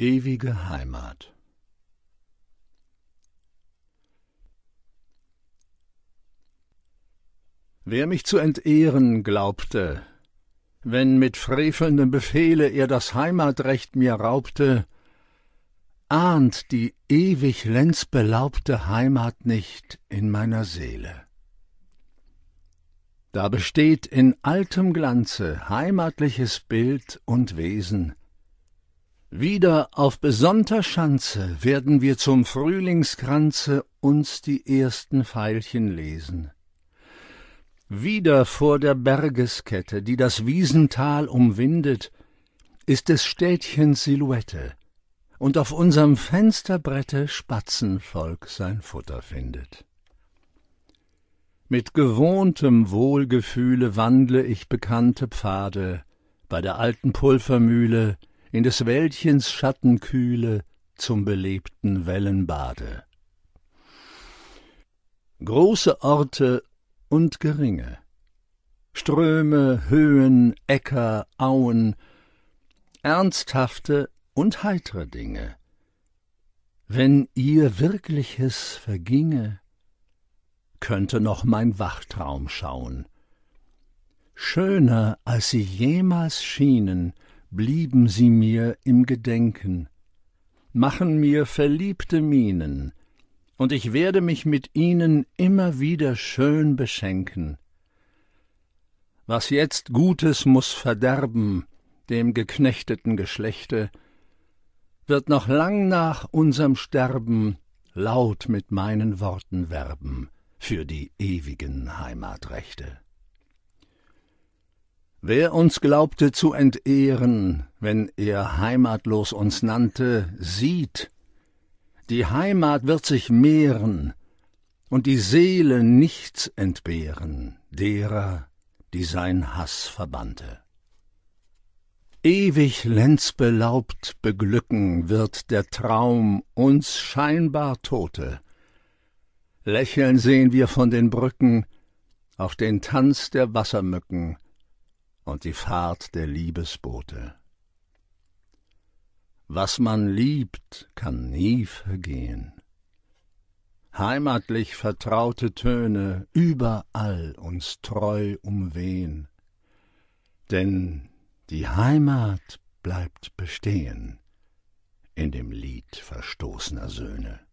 Ewige Heimat Wer mich zu entehren glaubte, wenn mit frevelndem Befehle er das Heimatrecht mir raubte, ahnt die ewig lenzbelaubte Heimat nicht in meiner Seele. Da besteht in altem Glanze heimatliches Bild und Wesen, wieder auf besonnter Schanze werden wir zum Frühlingskranze uns die ersten Veilchen lesen. Wieder vor der Bergeskette, die das Wiesental umwindet, ist des Städtchens Silhouette und auf unserem Fensterbrette Spatzenvolk sein Futter findet. Mit gewohntem Wohlgefühle wandle ich bekannte Pfade bei der alten Pulvermühle, in des wäldchens schattenkühle zum belebten wellenbade große orte und geringe ströme höhen äcker auen ernsthafte und heitre dinge wenn ihr wirkliches verginge könnte noch mein wachtraum schauen schöner als sie jemals schienen blieben sie mir im Gedenken, machen mir verliebte Mienen, und ich werde mich mit ihnen immer wieder schön beschenken. Was jetzt Gutes muß verderben, dem geknechteten Geschlechte, wird noch lang nach unserm Sterben laut mit meinen Worten werben für die ewigen Heimatrechte. Wer uns glaubte zu entehren, wenn er heimatlos uns nannte, sieht, die Heimat wird sich mehren und die Seele nichts entbehren derer, die sein Hass verbannte. Ewig lenzbelaubt beglücken wird der Traum uns scheinbar Tote. Lächeln sehen wir von den Brücken auf den Tanz der Wassermücken, und die Fahrt der Liebesboote. Was man liebt, kann nie vergehen. Heimatlich vertraute Töne überall uns treu umwehen, denn die Heimat bleibt bestehen in dem Lied verstoßener Söhne.